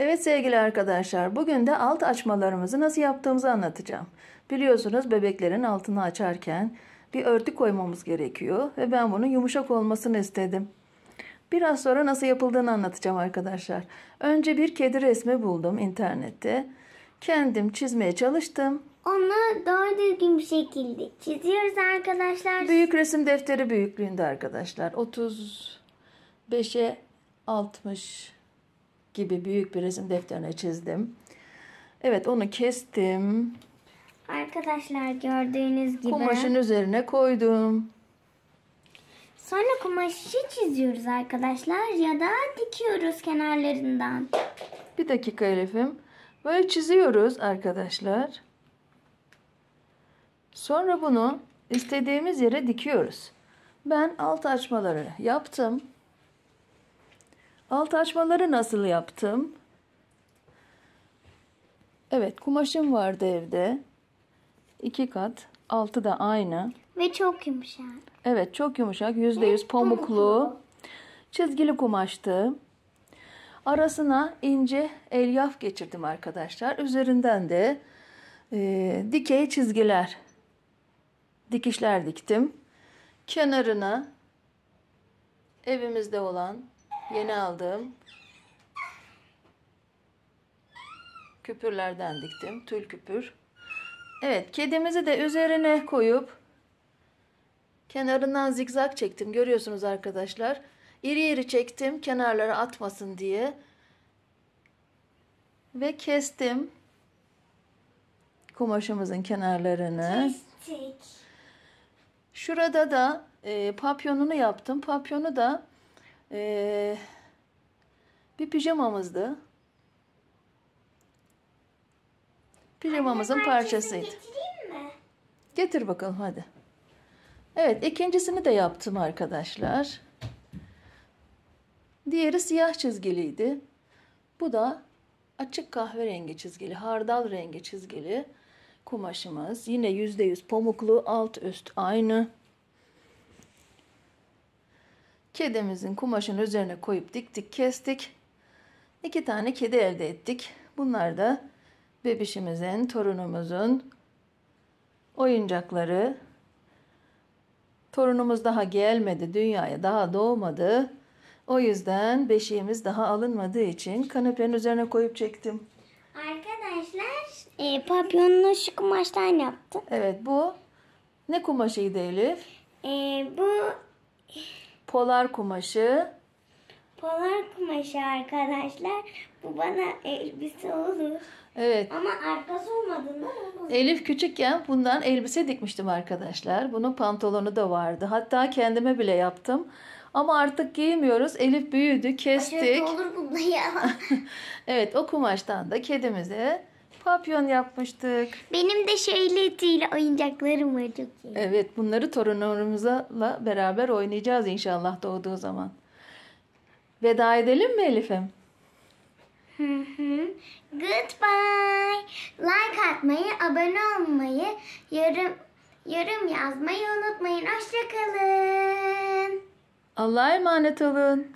Evet sevgili arkadaşlar bugün de alt açmalarımızı nasıl yaptığımızı anlatacağım. Biliyorsunuz bebeklerin altını açarken bir örtü koymamız gerekiyor ve ben bunun yumuşak olmasını istedim. Biraz sonra nasıl yapıldığını anlatacağım arkadaşlar. Önce bir kedi resmi buldum internette. Kendim çizmeye çalıştım. Onu doğru düzgün bir şekilde çiziyoruz arkadaşlar. Büyük resim defteri büyüklüğünde arkadaşlar. 35'e 60 gibi büyük bir resim defterine çizdim. Evet onu kestim. Arkadaşlar gördüğünüz gibi. Kumaşın üzerine koydum. Sonra kumaşı çiziyoruz arkadaşlar ya da dikiyoruz kenarlarından. Bir dakika Elif'im. Böyle çiziyoruz arkadaşlar. Sonra bunu istediğimiz yere dikiyoruz. Ben alt açmaları yaptım. Alt açmaları nasıl yaptım? Evet kumaşım vardı evde. İki kat. Altı da aynı. Ve çok yumuşak. Evet çok yumuşak. Yüzde yüz pamuklu. Çizgili kumaştı. Arasına ince elyaf geçirdim arkadaşlar. Üzerinden de e, dikey çizgiler. Dikişler diktim. Kenarına evimizde olan Yeni aldığım küpürlerden diktim. Tül küpür. Evet kedimizi de üzerine koyup kenarından zigzag çektim. Görüyorsunuz arkadaşlar. İri iri çektim kenarlara atmasın diye. Ve kestim kumaşımızın kenarlarını. Kestik. Şurada da e, papyonunu yaptım. Papyonu da ee, bir pijamamızdı. Pijamamızın Anne, parçasıydı. Mi? Getir bakalım hadi. Evet ikincisini de yaptım arkadaşlar. Diğeri siyah çizgiliydi. Bu da açık kahverengi çizgili, hardal rengi çizgili kumaşımız. Yine %100 pamuklu, alt üst aynı. Kedimizin kumaşın üzerine koyup diktik kestik. İki tane kedi elde ettik. Bunlar da bebişimizin, torunumuzun oyuncakları. Torunumuz daha gelmedi, dünyaya daha doğmadı. O yüzden beşiğimiz daha alınmadığı için kanepenin üzerine koyup çektim. Arkadaşlar e, papyonunu şu kumaştan yaptım. Evet bu ne kumaşıydı Elif? E, bu Polar kumaşı. Polar kumaşı arkadaşlar. Bu bana elbise olur. Evet. Ama arkası olmadığında olmaz. Elif küçükken bundan elbise dikmiştim arkadaşlar. Bunun pantolonu da vardı. Hatta kendime bile yaptım. Ama artık giymiyoruz. Elif büyüdü, kestik. Aşırı olur bunda ya. evet, o kumaştan da kedimize Papyon yapmıştık. Benim de şöyletiyle oyuncaklarım var çok iyi. Evet bunları torunlarımızla beraber oynayacağız inşallah doğduğu zaman. Veda edelim mi Elif'im? Hı hı. Goodbye. Like atmayı, abone olmayı, yorum yorum yazmayı unutmayın. Hoşçakalın. Allah'a emanet olun.